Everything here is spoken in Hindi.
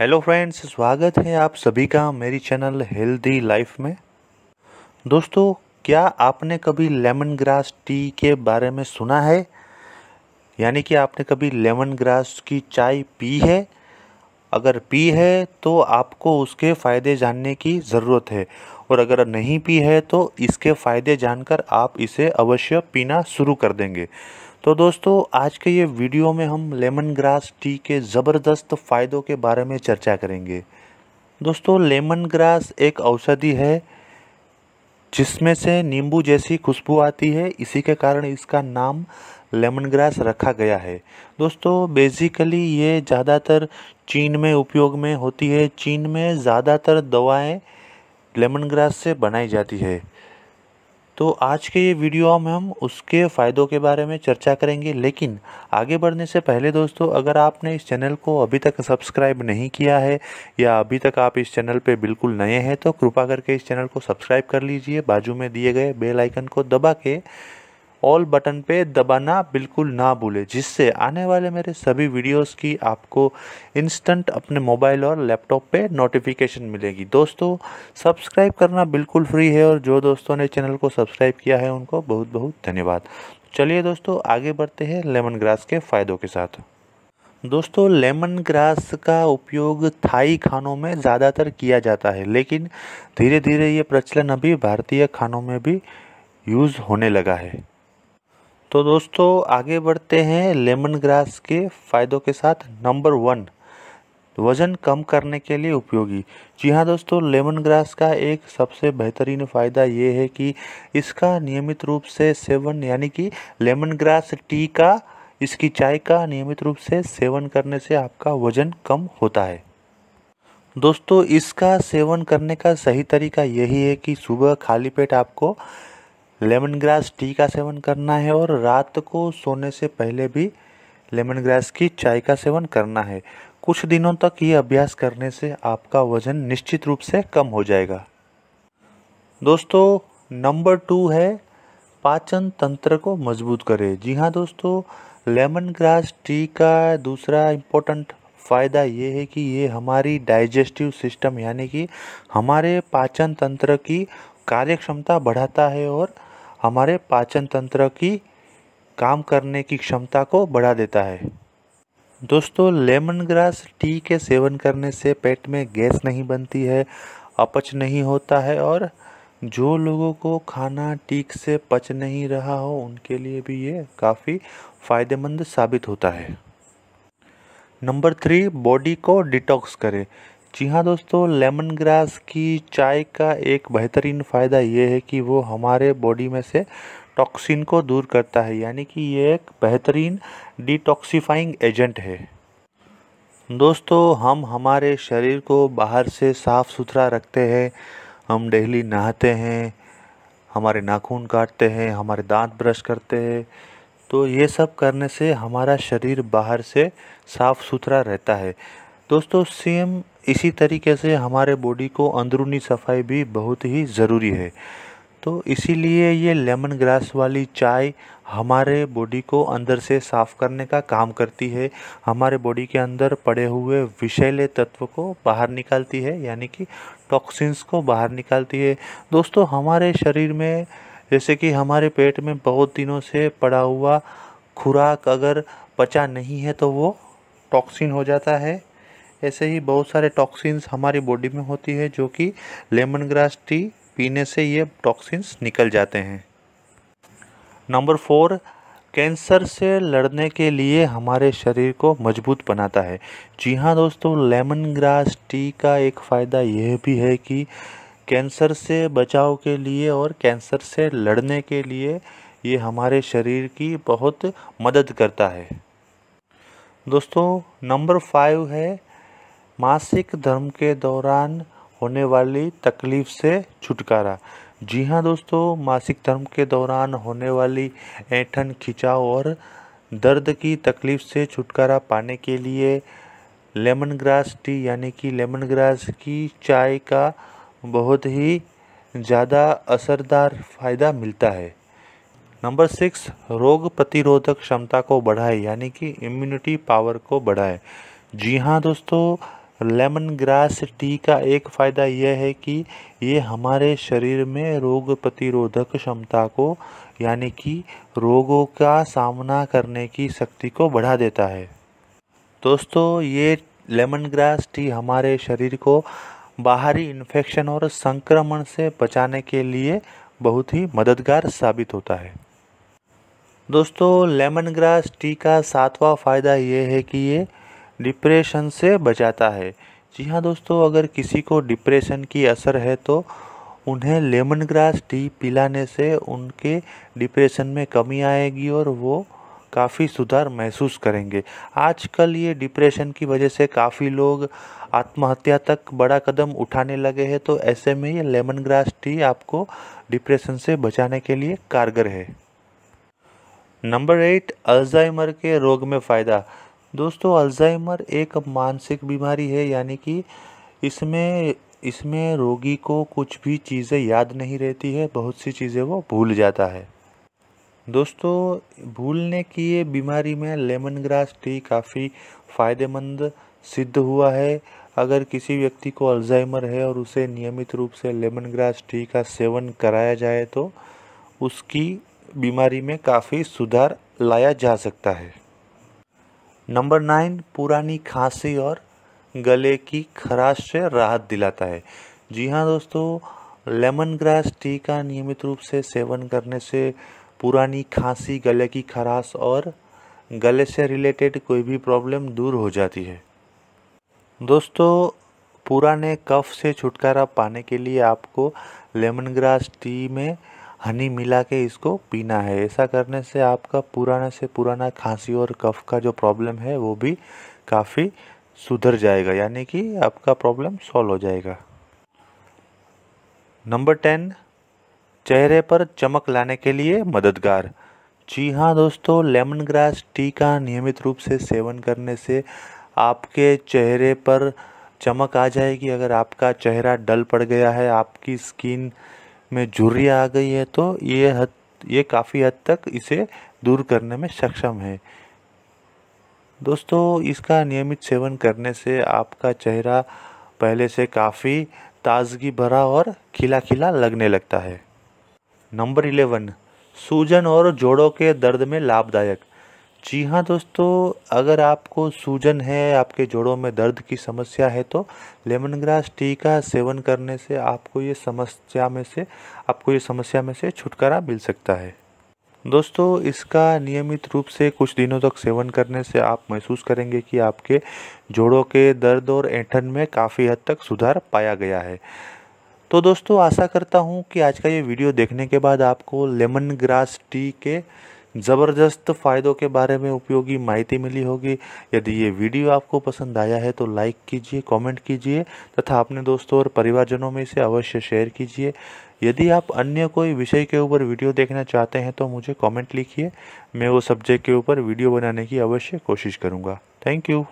हेलो फ्रेंड्स स्वागत है आप सभी का मेरी चैनल हेल्दी लाइफ में दोस्तों क्या आपने कभी लेमन ग्रास टी के बारे में सुना है यानी कि आपने कभी लेमन ग्रास की चाय पी है अगर पी है तो आपको उसके फ़ायदे जानने की ज़रूरत है और अगर नहीं पी है तो इसके फ़ायदे जानकर आप इसे अवश्य पीना शुरू कर देंगे तो दोस्तों आज के ये वीडियो में हम लेमन ग्रास टी के ज़बरदस्त फ़ायदों के बारे में चर्चा करेंगे दोस्तों लेमन ग्रास एक औषधि है जिसमें से नींबू जैसी खुशबू आती है इसी के कारण इसका नाम लेमन ग्रास रखा गया है दोस्तों बेसिकली ये ज़्यादातर चीन में उपयोग में होती है चीन में ज़्यादातर दवाएं लेमन ग्रास से बनाई जाती है तो आज के ये वीडियो में हम उसके फ़ायदों के बारे में चर्चा करेंगे लेकिन आगे बढ़ने से पहले दोस्तों अगर आपने इस चैनल को अभी तक सब्सक्राइब नहीं किया है या अभी तक आप इस चैनल पे बिल्कुल नए हैं तो कृपा करके इस चैनल को सब्सक्राइब कर लीजिए बाजू में दिए गए बेल आइकन को दबा के ऑल बटन पे दबाना बिल्कुल ना भूलें जिससे आने वाले मेरे सभी वीडियोस की आपको इंस्टेंट अपने मोबाइल और लैपटॉप पे नोटिफिकेशन मिलेगी दोस्तों सब्सक्राइब करना बिल्कुल फ्री है और जो दोस्तों ने चैनल को सब्सक्राइब किया है उनको बहुत बहुत धन्यवाद चलिए दोस्तों आगे बढ़ते हैं लेमन ग्रास के फ़ायदों के साथ दोस्तों लेमन ग्रास का उपयोग थाई खानों में ज़्यादातर किया जाता है लेकिन धीरे धीरे ये प्रचलन अभी भारतीय खानों में भी यूज़ होने लगा है तो दोस्तों आगे बढ़ते हैं लेमन ग्रास के फ़ायदों के साथ नंबर वन वज़न कम करने के लिए उपयोगी जी हाँ दोस्तों लेमन ग्रास का एक सबसे बेहतरीन फ़ायदा ये है कि इसका नियमित रूप से सेवन यानी कि लेमन ग्रास टी का इसकी चाय का नियमित रूप से सेवन करने से आपका वज़न कम होता है दोस्तों इसका सेवन करने का सही तरीका यही है कि सुबह खाली पेट आपको लेमन ग्रास टी का सेवन करना है और रात को सोने से पहले भी लेमन ग्रास की चाय का सेवन करना है कुछ दिनों तक ये अभ्यास करने से आपका वजन निश्चित रूप से कम हो जाएगा दोस्तों नंबर टू है पाचन तंत्र को मजबूत करें जी हाँ दोस्तों लेमन ग्रास टी का दूसरा इम्पोर्टेंट फ़ायदा ये है कि ये हमारी डाइजेस्टिव सिस्टम यानी कि हमारे पाचन तंत्र की कार्यक्षमता बढ़ाता है और हमारे पाचन तंत्र की काम करने की क्षमता को बढ़ा देता है दोस्तों लेमन ग्रास टी के सेवन करने से पेट में गैस नहीं बनती है अपच नहीं होता है और जो लोगों को खाना ठीक से पच नहीं रहा हो उनके लिए भी ये काफ़ी फ़ायदेमंद साबित होता है नंबर थ्री बॉडी को डिटॉक्स करें जी हाँ दोस्तों लेमन ग्रास की चाय का एक बेहतरीन फ़ायदा ये है कि वो हमारे बॉडी में से टॉक्सिन को दूर करता है यानी कि ये एक बेहतरीन डिटॉक्सीफाइंग एजेंट है दोस्तों हम हमारे शरीर को बाहर से साफ़ सुथरा रखते हैं हम डेली नहाते हैं हमारे नाखून काटते हैं हमारे दांत ब्रश करते हैं तो ये सब करने से हमारा शरीर बाहर से साफ़ सुथरा रहता है दोस्तों सेम इसी तरीके से हमारे बॉडी को अंदरूनी सफाई भी बहुत ही ज़रूरी है तो इसीलिए ये लेमन ग्रास वाली चाय हमारे बॉडी को अंदर से साफ़ करने का काम करती है हमारे बॉडी के अंदर पड़े हुए विषैले तत्व को बाहर निकालती है यानी कि टॉक्सिन्स को बाहर निकालती है दोस्तों हमारे शरीर में जैसे कि हमारे पेट में बहुत दिनों से पड़ा हुआ खुराक अगर पचा नहीं है तो वो टॉक्सिन हो जाता है ऐसे ही बहुत सारे टॉक्सिन्स हमारी बॉडी में होती है जो कि लेमन ग्रास टी पीने से ये टॉक्सिन्स निकल जाते हैं नंबर फोर कैंसर से लड़ने के लिए हमारे शरीर को मजबूत बनाता है जी हाँ दोस्तों लेमन ग्रास टी का एक फ़ायदा यह भी है कि कैंसर से बचाव के लिए और कैंसर से लड़ने के लिए ये हमारे शरीर की बहुत मदद करता है दोस्तों नंबर फाइव है मासिक धर्म के दौरान होने वाली तकलीफ से छुटकारा जी हाँ दोस्तों मासिक धर्म के दौरान होने वाली ऐठन खिंचाव और दर्द की तकलीफ से छुटकारा पाने के लिए लेमन ग्रास टी यानी कि लेमन ग्रास की चाय का बहुत ही ज़्यादा असरदार फ़ायदा मिलता है नंबर सिक्स रोग प्रतिरोधक क्षमता को बढ़ाए यानी कि इम्यूनिटी पावर को बढ़ाए जी हाँ दोस्तों लेमन ग्रास टी का एक फ़ायदा यह है कि ये हमारे शरीर में रोग प्रतिरोधक क्षमता को यानी कि रोगों का सामना करने की शक्ति को बढ़ा देता है दोस्तों ये लेमन ग्रास टी हमारे शरीर को बाहरी इन्फेक्शन और संक्रमण से बचाने के लिए बहुत ही मददगार साबित होता है दोस्तों लेमन ग्रास टी का सातवां फ़ायदा ये है कि ये डिप्रेशन से बचाता है जी हाँ दोस्तों अगर किसी को डिप्रेशन की असर है तो उन्हें लेमन ग्रास टी पिलाने से उनके डिप्रेशन में कमी आएगी और वो काफ़ी सुधार महसूस करेंगे आजकल ये डिप्रेशन की वजह से काफ़ी लोग आत्महत्या तक बड़ा कदम उठाने लगे हैं तो ऐसे में ये लेमन ग्रास टी आपको डिप्रेशन से बचाने के लिए कारगर है नंबर एट अल्जाइमर के रोग में फ़ायदा दोस्तों अल्जाइमर एक मानसिक बीमारी है यानी कि इसमें इसमें रोगी को कुछ भी चीज़ें याद नहीं रहती है बहुत सी चीज़ें वो भूल जाता है दोस्तों भूलने की ये बीमारी में लेमन ग्रास टी काफ़ी फ़ायदेमंद सिद्ध हुआ है अगर किसी व्यक्ति को अल्जाइमर है और उसे नियमित रूप से लेमन ग्रास टी का सेवन कराया जाए तो उसकी बीमारी में काफ़ी सुधार लाया जा सकता है नंबर नाइन पुरानी खांसी और गले की खराश से राहत दिलाता है जी हाँ दोस्तों लेमन ग्रास टी का नियमित रूप से सेवन करने से पुरानी खांसी गले की खराश और गले से रिलेटेड कोई भी प्रॉब्लम दूर हो जाती है दोस्तों पुराने कफ से छुटकारा पाने के लिए आपको लेमन ग्रास टी में हनी मिला के इसको पीना है ऐसा करने से आपका पुराना से पुराना खांसी और कफ का जो प्रॉब्लम है वो भी काफ़ी सुधर जाएगा यानी कि आपका प्रॉब्लम सॉल्व हो जाएगा नंबर टेन चेहरे पर चमक लाने के लिए मददगार जी हाँ दोस्तों लेमन ग्रास टी का नियमित रूप से सेवन करने से आपके चेहरे पर चमक आ जाएगी अगर आपका चेहरा डल पड़ गया है आपकी स्किन में झुर्रियाँ आ गई है तो ये हद ये काफ़ी हद तक इसे दूर करने में सक्षम है दोस्तों इसका नियमित सेवन करने से आपका चेहरा पहले से काफ़ी ताजगी भरा और खिला खिला लगने लगता है नंबर इलेवन सूजन और जोड़ों के दर्द में लाभदायक जी हाँ दोस्तों अगर आपको सूजन है आपके जोड़ों में दर्द की समस्या है तो लेमन ग्रास टी का सेवन करने से आपको ये समस्या में से आपको ये समस्या में से छुटकारा मिल सकता है दोस्तों इसका नियमित रूप से कुछ दिनों तक सेवन करने से आप महसूस करेंगे कि आपके जोड़ों के दर्द और ऐंठन में काफ़ी हद तक सुधार पाया गया है तो दोस्तों आशा करता हूँ कि आज का ये वीडियो देखने के बाद आपको लेमन ग्रास टी के ज़बरदस्त फ़ायदों के बारे में उपयोगी माहिती मिली होगी यदि ये वीडियो आपको पसंद आया है तो लाइक कीजिए कमेंट कीजिए तथा अपने दोस्तों और परिवारजनों में इसे अवश्य शेयर कीजिए यदि आप अन्य कोई विषय के ऊपर वीडियो देखना चाहते हैं तो मुझे कमेंट लिखिए मैं वो सब्जेक्ट के ऊपर वीडियो बनाने की अवश्य कोशिश करूँगा थैंक यू